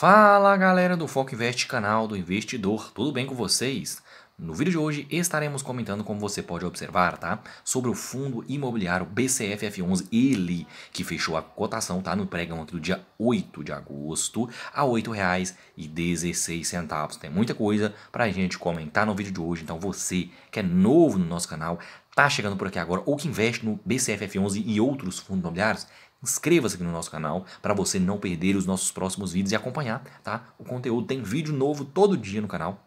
Fala galera do Foco Invest, canal do investidor, tudo bem com vocês? No vídeo de hoje estaremos comentando, como você pode observar, tá? Sobre o fundo imobiliário BCFF11, ele que fechou a cotação, tá? No pregão aqui do dia 8 de agosto a R$ 8,16. Tem muita coisa pra gente comentar no vídeo de hoje, então você que é novo no nosso canal, tá chegando por aqui agora ou que investe no BCFF11 e outros fundos imobiliários, Inscreva-se aqui no nosso canal para você não perder os nossos próximos vídeos e acompanhar, tá? O conteúdo tem vídeo novo todo dia no canal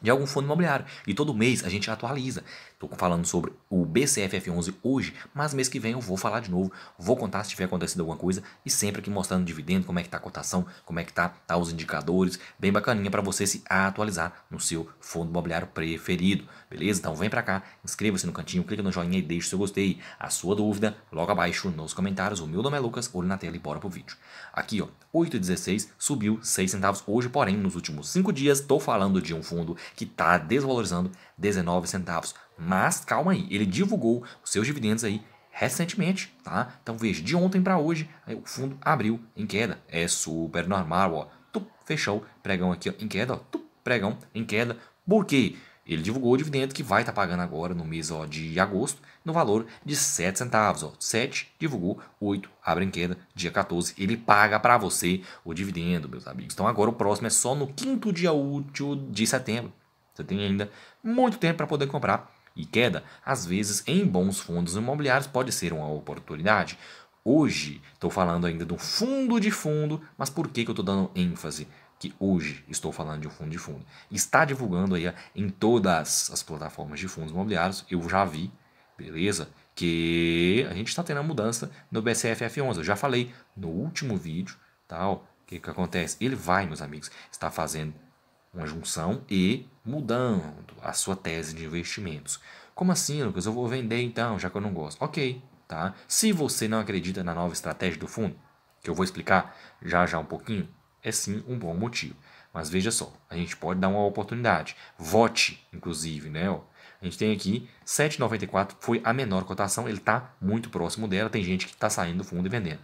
de algum fundo imobiliário. E todo mês a gente atualiza tô falando sobre o BCFF11 hoje, mas mês que vem eu vou falar de novo, vou contar se tiver acontecido alguma coisa e sempre aqui mostrando dividendo, como é que tá a cotação, como é que tá, tá os indicadores, bem bacaninha para você se atualizar no seu fundo imobiliário preferido, beleza? Então vem para cá, inscreva-se no cantinho, clica no joinha e deixa o seu gostei. A sua dúvida logo abaixo nos comentários. O meu nome é Lucas, olho na tela e bora pro vídeo. Aqui ó, 8,16 subiu 6 centavos hoje, porém nos últimos 5 dias tô falando de um fundo que tá desvalorizando 19 centavos. Mas calma aí, ele divulgou os seus dividendos aí recentemente, tá? Então veja, de ontem para hoje, o fundo abriu em queda. É super normal, ó. Tup, fechou, pregão aqui ó, em queda, ó. Tup, pregão em queda. Por quê? Ele divulgou o dividendo que vai estar tá pagando agora no mês ó, de agosto, no valor de 7 centavos. Ó. 7 divulgou, 8 abre em queda, dia 14. Ele paga para você o dividendo, meus amigos. Então agora o próximo é só no quinto dia útil de setembro. Você tem ainda muito tempo para poder comprar. E queda, às vezes, em bons fundos imobiliários pode ser uma oportunidade. Hoje, estou falando ainda de um fundo de fundo, mas por que, que eu estou dando ênfase? que hoje estou falando de um fundo de fundo, está divulgando aí em todas as plataformas de fundos imobiliários, eu já vi, beleza? Que a gente está tendo a mudança no BCFF11, eu já falei no último vídeo, tal, o que, que acontece? Ele vai, meus amigos, está fazendo uma junção e mudando a sua tese de investimentos. Como assim, Lucas? Eu vou vender então, já que eu não gosto. Ok, tá? Se você não acredita na nova estratégia do fundo, que eu vou explicar já já um pouquinho, é sim um bom motivo. Mas veja só, a gente pode dar uma oportunidade. Vote, inclusive, né? A gente tem aqui 7,94 foi a menor cotação, ele está muito próximo dela. Tem gente que está saindo do fundo e vendendo.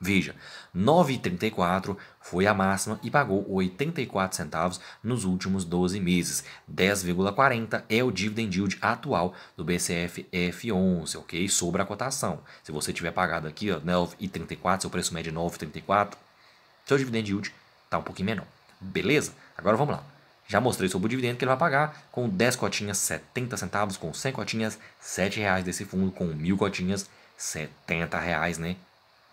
Veja, 9,34 foi a máxima e pagou 84 centavos nos últimos 12 meses. 10,40 é o dividend yield atual do BCF F11, ok? Sobre a cotação. Se você tiver pagado aqui, ó, 9,34, seu preço médio é 9,34, seu dividend yield está um pouquinho menor. Beleza? Agora vamos lá. Já mostrei sobre o dividendo que ele vai pagar com 10 cotinhas 70 centavos, com 100 cotinhas 7 reais desse fundo, com 1000 cotinhas 70 reais, né?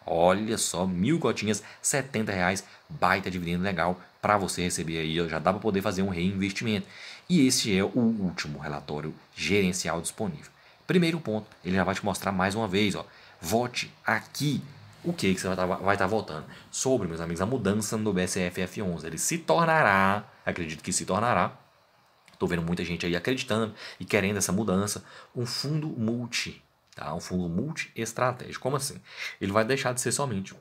Olha só, mil gotinhas, 70 reais, baita dividendo legal para você receber aí, já dá para poder fazer um reinvestimento. E esse é o último relatório gerencial disponível. Primeiro ponto, ele já vai te mostrar mais uma vez, ó, vote aqui o que, que você vai estar tá, tá votando. Sobre, meus amigos, a mudança no BSFF11, ele se tornará, acredito que se tornará, Estou vendo muita gente aí acreditando e querendo essa mudança. Um fundo multi Tá? Um fundo multi-estratégico. Como assim? Ele vai deixar de ser somente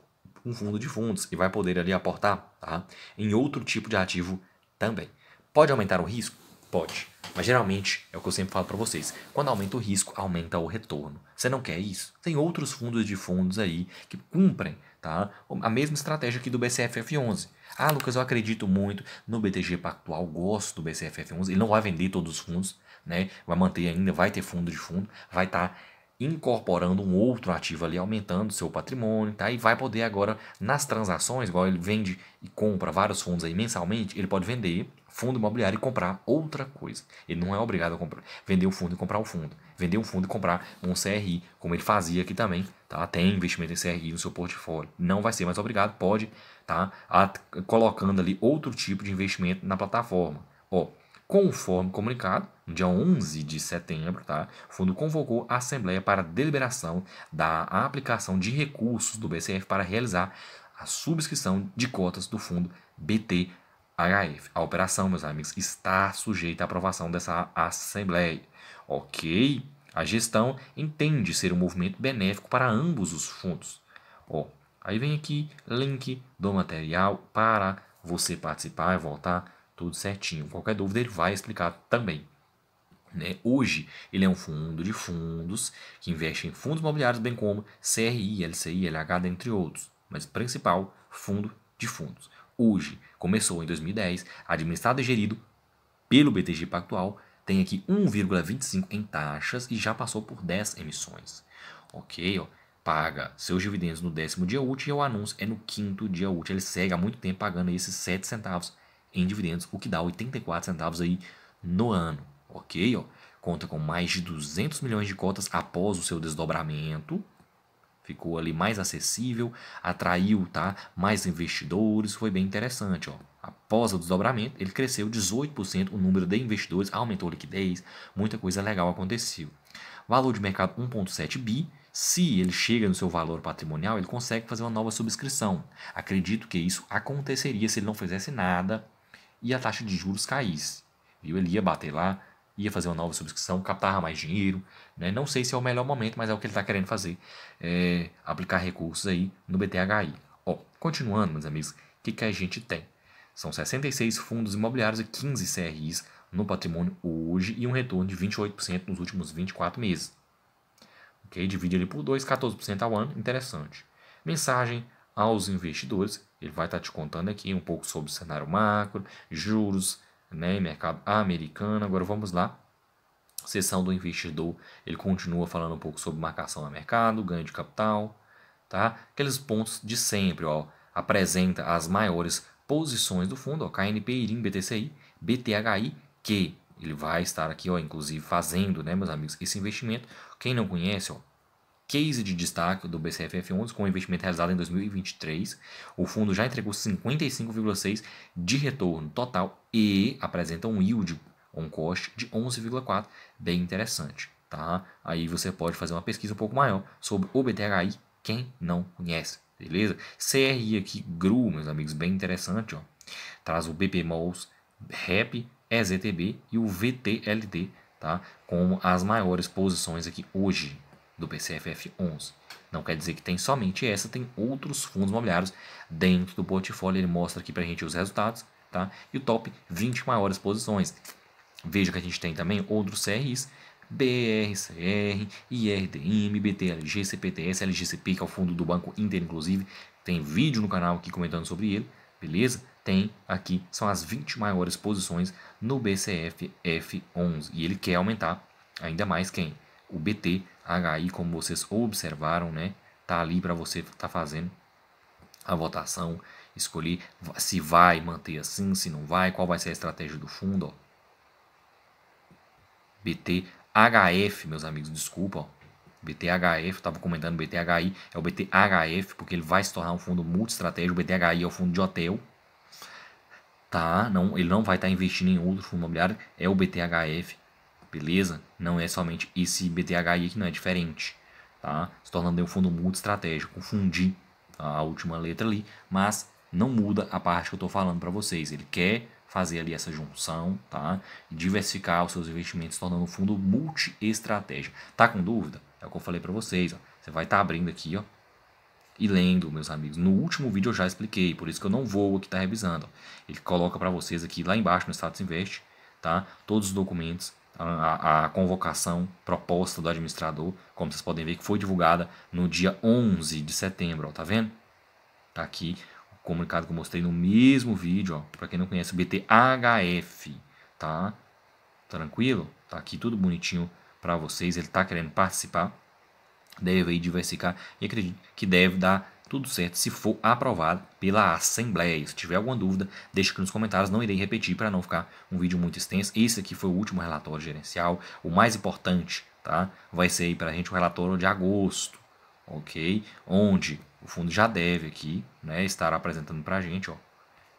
um fundo de fundos e vai poder ali aportar tá? em outro tipo de ativo também. Pode aumentar o risco? Pode. Mas geralmente, é o que eu sempre falo para vocês, quando aumenta o risco, aumenta o retorno. Você não quer isso? Tem outros fundos de fundos aí que cumprem tá? a mesma estratégia aqui do BCFF11. Ah, Lucas, eu acredito muito no BTG Pactual, gosto do BCFF11, ele não vai vender todos os fundos, né? vai manter ainda, vai ter fundo de fundo, vai estar... Tá incorporando um outro ativo ali, aumentando seu patrimônio, tá? E vai poder agora nas transações, igual ele vende e compra vários fundos aí mensalmente, ele pode vender fundo imobiliário e comprar outra coisa. Ele não é obrigado a comprar, vender um fundo e comprar um fundo, vender um fundo e comprar um CRI, como ele fazia aqui também, tá? Tem investimento em CRI no seu portfólio. Não vai ser mais obrigado, pode, tá? A, colocando ali outro tipo de investimento na plataforma. Ó, Conforme comunicado, dia 11 de setembro, tá? o fundo convocou a Assembleia para deliberação da aplicação de recursos do BCF para realizar a subscrição de cotas do fundo BTHF. A operação, meus amigos, está sujeita à aprovação dessa Assembleia. Ok? A gestão entende ser um movimento benéfico para ambos os fundos. Ó, aí vem aqui link do material para você participar e voltar tudo certinho. Qualquer dúvida ele vai explicar também. Né? Hoje ele é um fundo de fundos que investe em fundos imobiliários, bem como CRI, LCI, LH, entre outros, mas principal fundo de fundos. Hoje começou em 2010, administrado e gerido pelo BTG Pactual, tem aqui 1,25 em taxas e já passou por 10 emissões. Ok, ó, paga seus dividendos no décimo dia útil e o anúncio é no quinto dia útil. Ele segue há muito tempo pagando esses 7 centavos em dividendos, o que dá 84 centavos aí no ano, ok? Ó, conta com mais de 200 milhões de cotas após o seu desdobramento, ficou ali mais acessível, atraiu tá, mais investidores, foi bem interessante. Ó. Após o desdobramento, ele cresceu 18% o número de investidores, aumentou a liquidez, muita coisa legal aconteceu. Valor de mercado 1,7 bi. Se ele chega no seu valor patrimonial, ele consegue fazer uma nova subscrição. Acredito que isso aconteceria se ele não fizesse nada e a taxa de juros caísse. Viu? Ele ia bater lá, ia fazer uma nova subscrição, captava mais dinheiro. Né? Não sei se é o melhor momento, mas é o que ele está querendo fazer, é aplicar recursos aí no BTHI. Ó, continuando, meus amigos, o que, que a gente tem? São 66 fundos imobiliários e 15 CRIs no patrimônio hoje e um retorno de 28% nos últimos 24 meses. Ok? Divide ele por 2, 14% ao ano, interessante. Mensagem aos investidores ele vai estar tá te contando aqui um pouco sobre o cenário macro, juros, né, mercado americano. Agora vamos lá. sessão do investidor, ele continua falando um pouco sobre marcação a mercado, ganho de capital, tá? Aqueles pontos de sempre, ó. Apresenta as maiores posições do fundo, ó, KNP, IRIM, BTCI, BTHI, que ele vai estar aqui, ó, inclusive fazendo, né, meus amigos, esse investimento. Quem não conhece, ó, case de destaque do BCFF 11 com investimento realizado em 2023. O fundo já entregou 55,6 de retorno total e apresenta um yield on cost de 11,4, bem interessante, tá? Aí você pode fazer uma pesquisa um pouco maior sobre o BTHI, quem não conhece, beleza? CRI aqui GRU, meus amigos, bem interessante, ó. Traz o BPMOLS, REP, EZTB e o VTLD, tá? Com as maiores posições aqui hoje, do PCFF11. Não quer dizer que tem somente essa, tem outros fundos imobiliários dentro do portfólio. Ele mostra aqui para a gente os resultados tá? e o top 20 maiores posições. Veja que a gente tem também outros CRIs, BRCR, IRDM, BTLG, CPTS, LGCP, que é o fundo do Banco Inter, inclusive. Tem vídeo no canal aqui comentando sobre ele, beleza? Tem aqui, são as 20 maiores posições no BCF F11. E ele quer aumentar ainda mais quem? O BT HI, como vocês observaram, né? Tá ali para você tá fazendo a votação, escolher se vai manter assim, se não vai, qual vai ser a estratégia do fundo, ó. BT HF, meus amigos, desculpa, ó. BTHF, estava comentando BTHI, é o BTHF, porque ele vai se tornar um fundo multi estratégia O BTHI é o fundo de hotel, tá? Não, ele não vai estar tá investindo em outro fundo imobiliário, é o BTHF beleza? Não é somente esse BTHI que não é diferente, tá? Se tornando um fundo muito estratégico. Confundi a última letra ali, mas não muda a parte que eu estou falando para vocês. Ele quer fazer ali essa junção, tá? E diversificar os seus investimentos, tornando um fundo multi-estratégia. Tá com dúvida? É o que eu falei para vocês, ó. Você vai estar tá abrindo aqui, ó. E lendo, meus amigos, no último vídeo eu já expliquei, por isso que eu não vou aqui estar tá revisando. Ele coloca para vocês aqui lá embaixo no Status Invest, tá? Todos os documentos a, a, convocação proposta do administrador, como vocês podem ver, que foi divulgada no dia 11 de setembro, ó, tá vendo? Tá aqui o comunicado que eu mostrei no mesmo vídeo, ó, para quem não conhece, o BTHF, tá? Tranquilo? Tá aqui tudo bonitinho para vocês, ele tá querendo participar, deve aí diversificar e acredito que deve dar tudo certo se for aprovado pela Assembleia. Se tiver alguma dúvida, deixe aqui nos comentários, não irei repetir para não ficar um vídeo muito extenso. Esse aqui foi o último relatório gerencial, o mais importante, tá? Vai ser aí para a gente o relatório de agosto, ok? Onde o fundo já deve aqui, né, estar apresentando para a gente, ó.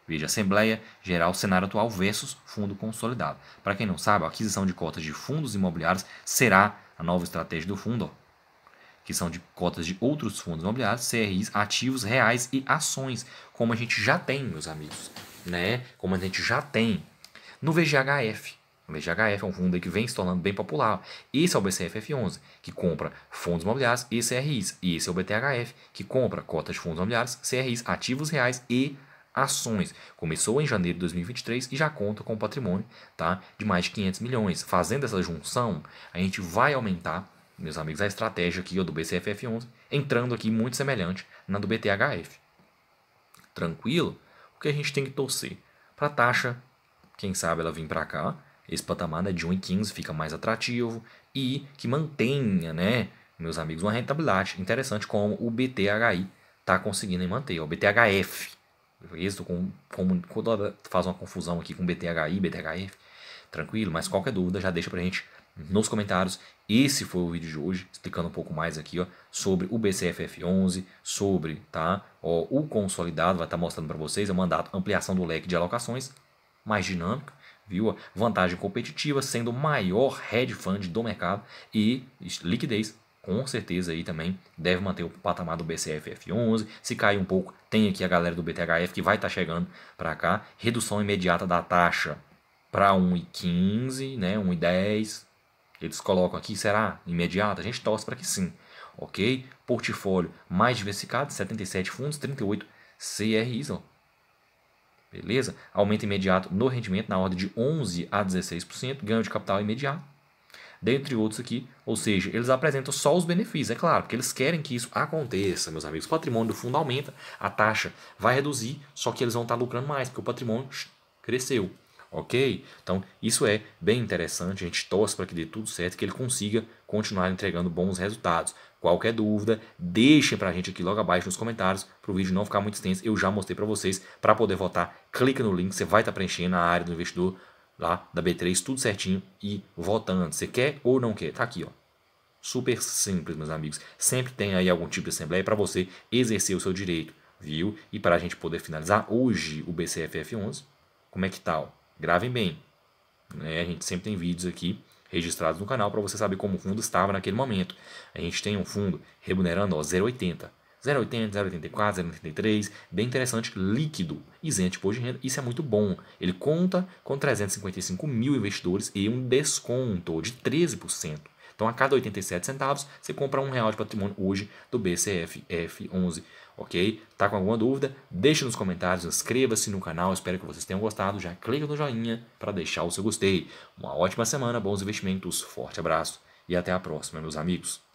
Veja, Assembleia Geral Cenário Atual versus Fundo Consolidado. Para quem não sabe, a aquisição de cotas de fundos imobiliários será a nova estratégia do fundo, ó que são de cotas de outros fundos imobiliários, CRIs, ativos reais e ações, como a gente já tem, meus amigos, né? Como a gente já tem no VGHF. O VGHF é um fundo que vem se tornando bem popular. Esse é o BCFF11, que compra fundos imobiliários e CRIs. E esse é o BTHF, que compra cotas de fundos imobiliários, CRIs, ativos reais e ações. Começou em janeiro de 2023 e já conta com patrimônio tá, de mais de 500 milhões. Fazendo essa junção, a gente vai aumentar meus amigos, a estratégia aqui do BCFF11 entrando aqui muito semelhante na do BTHF. Tranquilo? O que a gente tem que torcer? Para a taxa, quem sabe ela vir para cá, esse patamar né, de 1,15 fica mais atrativo e que mantenha, né, meus amigos, uma rentabilidade interessante como o BTHI está conseguindo manter, ó, o BTHF. isso com, com, quando faz uma confusão aqui com BTHI, BTHF, tranquilo, mas qualquer dúvida já deixa para a gente nos comentários. Esse foi o vídeo de hoje, explicando um pouco mais aqui ó, sobre o BCFF11, sobre tá, ó, o consolidado, vai estar tá mostrando para vocês, é o mandato ampliação do leque de alocações, mais dinâmico, viu? Vantagem competitiva, sendo o maior hedge fund do mercado e liquidez, com certeza aí também deve manter o patamar do BCFF11. Se cair um pouco, tem aqui a galera do BTHF que vai estar tá chegando para cá. Redução imediata da taxa para 1,15, né? 1,10, eles colocam aqui, será imediato A gente torce para que sim, ok? Portfólio mais diversificado, 77 fundos, 38 CRIs, ó. beleza? Aumento imediato no rendimento na ordem de 11% a 16%, ganho de capital imediato, dentre outros aqui. Ou seja, eles apresentam só os benefícios, é claro, porque eles querem que isso aconteça, meus amigos. O patrimônio do fundo aumenta, a taxa vai reduzir, só que eles vão estar lucrando mais, porque o patrimônio cresceu ok? Então, isso é bem interessante, a gente torce para que dê tudo certo, que ele consiga continuar entregando bons resultados. Qualquer dúvida, deixem para a gente aqui logo abaixo nos comentários, para o vídeo não ficar muito extenso, eu já mostrei para vocês, para poder votar, clica no link, você vai estar tá preenchendo a área do investidor lá da B3, tudo certinho e votando. Você quer ou não quer? Está aqui, ó. Super simples, meus amigos. Sempre tem aí algum tipo de assembleia para você exercer o seu direito, viu? E para a gente poder finalizar hoje o BCFF11, como é que tá, ó? Gravem bem. Né? A gente sempre tem vídeos aqui registrados no canal para você saber como o fundo estava naquele momento. A gente tem um fundo remunerando 0,80. 0,80, 0,84, 0,83, bem interessante, líquido, isento de imposto de renda, isso é muito bom. Ele conta com 355 mil investidores e um desconto de 13%. Então, a cada 87 centavos, você compra um real de patrimônio hoje do BCFF11, ok? Tá com alguma dúvida? Deixe nos comentários, inscreva-se no canal, espero que vocês tenham gostado. Já clica no joinha para deixar o seu gostei. Uma ótima semana, bons investimentos, forte abraço e até a próxima, meus amigos.